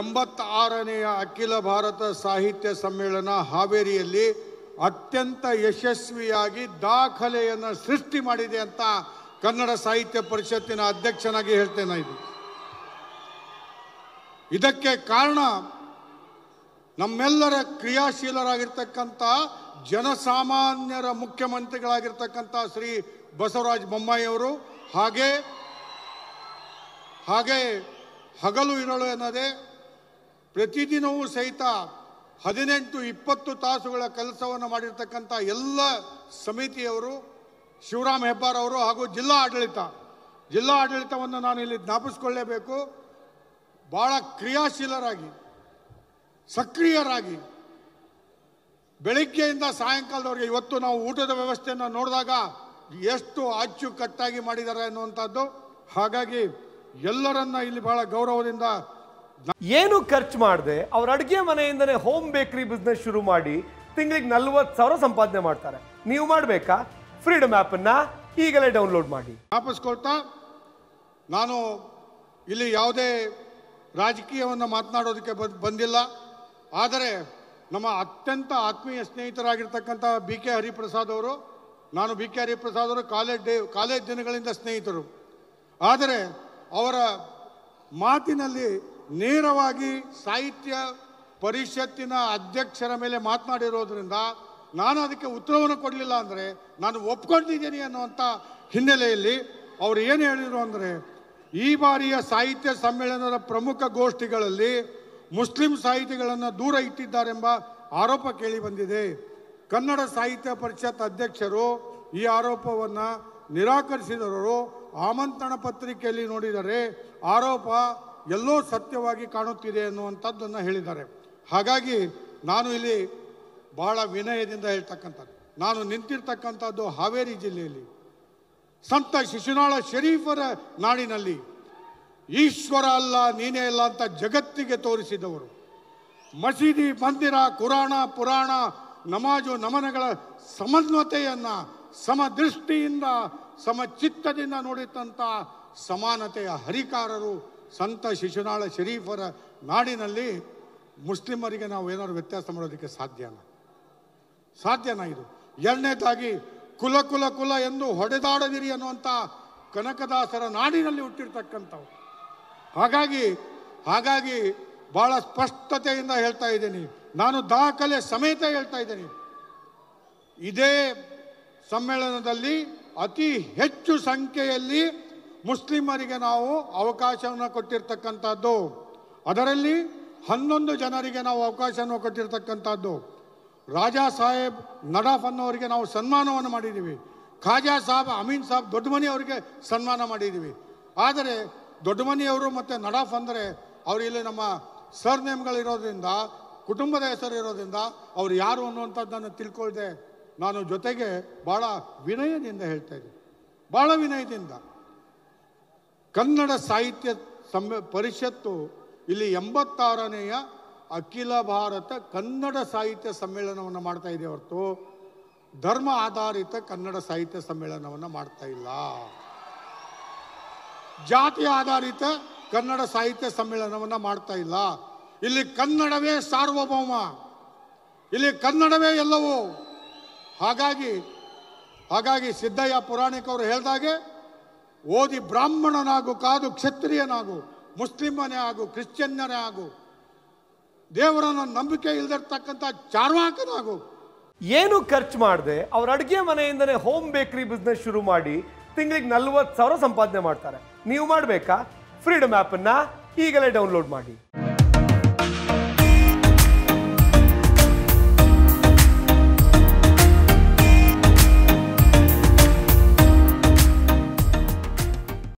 ಎಂಬತ್ತಾರನೆಯ ಅಖಿಲ ಭಾರತ ಸಾಹಿತ್ಯ ಸಮ್ಮೇಳನ ಹಾವೇರಿಯಲ್ಲಿ ಅತ್ಯಂತ ಯಶಸ್ವಿಯಾಗಿ ದಾಖಲೆಯನ್ನು ಸೃಷ್ಟಿ ಮಾಡಿದೆ ಅಂತ ಕನ್ನಡ ಸಾಹಿತ್ಯ ಪರಿಷತ್ತಿನ ಅಧ್ಯಕ್ಷನಾಗಿ ಹೇಳ್ತೇನೆ ಇದು ಇದಕ್ಕೆ ಕಾರಣ ನಮ್ಮೆಲ್ಲರ ಕ್ರಿಯಾಶೀಲರಾಗಿರ್ತಕ್ಕಂಥ ಜನಸಾಮಾನ್ಯರ ಮುಖ್ಯಮಂತ್ರಿಗಳಾಗಿರ್ತಕ್ಕಂಥ ಶ್ರೀ ಬಸವರಾಜ ಬೊಮ್ಮಾಯಿಯವರು ಹಾಗೆ ಹಾಗೆ ಹಗಲು ಇರಳು ಎನ್ನದೇ ಪ್ರತಿದಿನವೂ ಸಹಿತ ಹದಿನೆಂಟು ಇಪ್ಪತ್ತು ತಾಸುಗಳ ಕೆಲಸವನ್ನು ಮಾಡಿರ್ತಕ್ಕಂಥ ಎಲ್ಲ ಸಮಿತಿಯವರು ಶಿವರಾಮ್ ಹೆಬ್ಬಾರ್ ಅವರು ಹಾಗೂ ಜಿಲ್ಲಾ ಆಡಳಿತ ಜಿಲ್ಲಾ ಆಡಳಿತವನ್ನು ನಾನು ಇಲ್ಲಿ ಜ್ಞಾಪಿಸ್ಕೊಳ್ಳೇಬೇಕು ಬಹಳ ಕ್ರಿಯಾಶೀಲರಾಗಿ ಸಕ್ರಿಯರಾಗಿ ಬೆಳಿಗ್ಗೆಯಿಂದ ಸಾಯಂಕಾಲದವರೆಗೆ ಇವತ್ತು ನಾವು ಊಟದ ವ್ಯವಸ್ಥೆಯನ್ನು ನೋಡಿದಾಗ ಎಷ್ಟು ಅಚ್ಚುಕಟ್ಟಾಗಿ ಮಾಡಿದ್ದಾರೆ ಅನ್ನುವಂಥದ್ದು ಹಾಗಾಗಿ ಎಲ್ಲರನ್ನ ಇಲ್ಲಿ ಬಹಳ ಗೌರವದಿಂದ ಏನು ಖರ್ಚು ಮಾಡದೆ ಅವ್ರ ಅಡುಗೆ ಮನೆಯಿಂದನೇ ಹೋಮ್ ಬೇಕರಿ ಬಿಸ್ನೆಸ್ ಶುರು ಮಾಡಿ ತಿಂಗಳಿಗೆ ನಲ್ವತ್ತು ಸಾವಿರ ಸಂಪಾದನೆ ಮಾಡ್ತಾರೆ ನೀವು ಮಾಡಬೇಕಾ ಫ್ರೀಡಮ್ ಆ್ಯಪನ್ನು ಈಗಲೇ ಡೌನ್ಲೋಡ್ ಮಾಡಿ ಕೊಡ್ತಾ ನಾನು ಇಲ್ಲಿ ಯಾವುದೇ ರಾಜಕೀಯವನ್ನು ಮಾತನಾಡೋದಕ್ಕೆ ಬಂದಿಲ್ಲ ಆದರೆ ನಮ್ಮ ಅತ್ಯಂತ ಆತ್ಮೀಯ ಸ್ನೇಹಿತರಾಗಿರ್ತಕ್ಕಂಥ ಬಿ ಕೆ ಹರಿಪ್ರಸಾದ್ ಅವರು ನಾನು ಬಿ ಕೆ ಹರಿಪ್ರಸಾದ್ ಅವರು ಕಾಲೇಜ್ ಡೇ ಕಾಲೇಜ್ ದಿನಗಳಿಂದ ಸ್ನೇಹಿತರು ಆದರೆ ಅವರ ಮಾತಿನಲ್ಲಿ ನೇರವಾಗಿ ಸಾಹಿತ್ಯ ಪರಿಷತ್ತಿನ ಅಧ್ಯಕ್ಷರ ಮೇಲೆ ಮಾತನಾಡಿರೋದ್ರಿಂದ ನಾನು ಅದಕ್ಕೆ ಉತ್ತರವನ್ನು ಕೊಡಲಿಲ್ಲ ಅಂದರೆ ನಾನು ಒಪ್ಕೊಂಡಿದ್ದೀನಿ ಅನ್ನುವಂಥ ಹಿನ್ನೆಲೆಯಲ್ಲಿ ಅವರು ಏನು ಹೇಳಿದರು ಅಂದರೆ ಈ ಬಾರಿಯ ಸಾಹಿತ್ಯ ಸಮ್ಮೇಳನದ ಪ್ರಮುಖ ಗೋಷ್ಠಿಗಳಲ್ಲಿ ಮುಸ್ಲಿಂ ಸಾಹಿತಿಗಳನ್ನು ದೂರ ಇಟ್ಟಿದ್ದಾರೆಂಬ ಆರೋಪ ಕೇಳಿ ಬಂದಿದೆ ಕನ್ನಡ ಸಾಹಿತ್ಯ ಪರಿಷತ್ ಅಧ್ಯಕ್ಷರು ಈ ಆರೋಪವನ್ನು ನಿರಾಕರಿಸಿದವರು ಆಮಂತ್ರಣ ಪತ್ರಿಕೆಯಲ್ಲಿ ನೋಡಿದರೆ ಆರೋಪ ಎಲ್ಲೋ ಸತ್ಯವಾಗಿ ಕಾಣುತ್ತಿದೆ ಅನ್ನುವಂಥದ್ದನ್ನು ಹೇಳಿದ್ದಾರೆ ಹಾಗಾಗಿ ನಾನು ಇಲ್ಲಿ ಭಾಳ ವಿನಯದಿಂದ ಹೇಳ್ತಕ್ಕಂಥದ್ದು ನಾನು ನಿಂತಿರ್ತಕ್ಕಂಥದ್ದು ಹಾವೇರಿ ಜಿಲ್ಲೆಯಲ್ಲಿ ಸಂತ ಶಿಶುನಾಳ ಶರೀಫರ ನಾಡಿನಲ್ಲಿ ಈಶ್ವರ ಅಲ್ಲ ನೀನೇ ಅಲ್ಲ ಅಂತ ಜಗತ್ತಿಗೆ ತೋರಿಸಿದವರು ಮಸೀದಿ ಮಂದಿರ ಕುರಾಣ ಪುರಾಣ ನಮಾಜು ನಮನಗಳ ಸಮನ್ವತೆಯನ್ನು ಸಮದೃಷ್ಟಿಯಿಂದ ಸಮಚಿತ್ತದಿಂದ ನೋಡಿದಂಥ ಸಮಾನತೆಯ ಹರಿಕಾರರು ಸಂತ ಶಿಶುನಾಳ ಶರೀಫರ ನಾಡಿನಲ್ಲಿ ಮುಸ್ಲಿಮರಿಗೆ ನಾವು ಏನಾದ್ರು ವ್ಯತ್ಯಾಸ ಮಾಡೋದಕ್ಕೆ ಸಾಧ್ಯನ ಸಾಧ್ಯನ ಇದು ಎರಡನೇದಾಗಿ ಕುಲ ಕುಲ ಕುಲ ಎಂದು ಹೊಡೆದಾಡದಿರಿ ಅನ್ನುವಂಥ ಕನಕದಾಸರ ನಾಡಿನಲ್ಲಿ ಹುಟ್ಟಿರ್ತಕ್ಕಂಥವು ಹಾಗಾಗಿ ಹಾಗಾಗಿ ಬಹಳ ಸ್ಪಷ್ಟತೆಯಿಂದ ಹೇಳ್ತಾ ಇದ್ದೀನಿ ನಾನು ದಾಖಲೆ ಸಮೇತ ಹೇಳ್ತಾ ಇದ್ದೀನಿ ಇದೇ ಸಮ್ಮೇಳನದಲ್ಲಿ ಅತಿ ಹೆಚ್ಚು ಸಂಖ್ಯೆಯಲ್ಲಿ ಮುಸ್ಲಿಮರಿಗೆ ನಾವು ಅವಕಾಶವನ್ನು ಕೊಟ್ಟಿರ್ತಕ್ಕಂಥದ್ದು ಅದರಲ್ಲಿ ಹನ್ನೊಂದು ಜನರಿಗೆ ನಾವು ಅವಕಾಶವನ್ನು ಕೊಟ್ಟಿರ್ತಕ್ಕಂಥದ್ದು ರಾಜಾ ಸಾಹೇಬ್ ನಡಾಫ್ ಅನ್ನೋರಿಗೆ ನಾವು ಸನ್ಮಾನವನ್ನು ಮಾಡಿದ್ದೀವಿ ಖಾಜಾ ಸಾಹಬ್ ಅಮೀನ್ ಸಾಬ್ ದೊಡ್ಡಮನಿ ಅವರಿಗೆ ಸನ್ಮಾನ ಮಾಡಿದ್ದೀವಿ ಆದರೆ ದೊಡ್ಡಮನಿಯವರು ಮತ್ತು ನಡಾಫ್ ಅಂದರೆ ಅವರು ಇಲ್ಲಿ ನಮ್ಮ ಸರ್ ನೇಮ್ಗಳಿರೋದ್ರಿಂದ ಕುಟುಂಬದ ಹೆಸರು ಇರೋದ್ರಿಂದ ಅವರು ಯಾರು ಅನ್ನುವಂಥದ್ದನ್ನು ತಿಳ್ಕೊಳ್ದೆ ನಾನು ಜೊತೆಗೆ ಭಾಳ ವಿನಯದಿಂದ ಹೇಳ್ತಾ ಇದ್ದೀನಿ ಭಾಳ ವಿನಯದಿಂದ ಕನ್ನಡ ಸಾಹಿತ್ಯ ಸಮ್ಮ ಪರಿಷತ್ತು ಇಲ್ಲಿ ಎಂಬತ್ತಾರನೆಯ ಅಖಿಲ ಭಾರತ ಕನ್ನಡ ಸಾಹಿತ್ಯ ಸಮ್ಮೇಳನವನ್ನು ಮಾಡ್ತಾ ಇದೆ ಹೊರತು ಧರ್ಮ ಆಧಾರಿತ ಕನ್ನಡ ಸಾಹಿತ್ಯ ಸಮ್ಮೇಳನವನ್ನು ಮಾಡ್ತಾ ಇಲ್ಲ ಜಾತಿ ಆಧಾರಿತ ಕನ್ನಡ ಸಾಹಿತ್ಯ ಸಮ್ಮೇಳನವನ್ನು ಮಾಡ್ತಾ ಇಲ್ಲ ಇಲ್ಲಿ ಕನ್ನಡವೇ ಸಾರ್ವಭೌಮ ಇಲ್ಲಿ ಕನ್ನಡವೇ ಎಲ್ಲವೂ ಹಾಗಾಗಿ ಹಾಗಾಗಿ ಸಿದ್ದಯ್ಯ ಪುರಾಣಿಕವರು ಹೇಳಿದಾಗೆ ಓದಿ ಬ್ರಾಹ್ಮಣನಾಗು ಕಾದು ಕ್ಷತ್ರಿಯನಾಗು ಮುಸ್ಲಿಮನೇ ಆಗು ಕ್ರಿಶ್ಚಿಯನ್ನರೇ ಆಗು ದೇವರನ್ನ ನಂಬಿಕೆ ಇಲ್ದಿರ್ತಕ್ಕಂಥ ಚಾರ್ವಾಕನಾಗು ಏನು ಖರ್ಚು ಮಾಡದೆ ಅವ್ರ ಅಡುಗೆ ಮನೆಯಿಂದನೇ ಹೋಮ್ ಬೇಕರಿ ಬಿಸ್ನೆಸ್ ಶುರು ಮಾಡಿ ತಿಂಗಳಿಗೆ ನಲ್ವತ್ತು ಸಾವಿರ ಸಂಪಾದನೆ ಮಾಡ್ತಾರೆ ನೀವು ಮಾಡಬೇಕಾ ಫ್ರೀಡಮ್ ಆ್ಯಪನ್ನು ಈಗಲೇ ಡೌನ್ಲೋಡ್ ಮಾಡಿ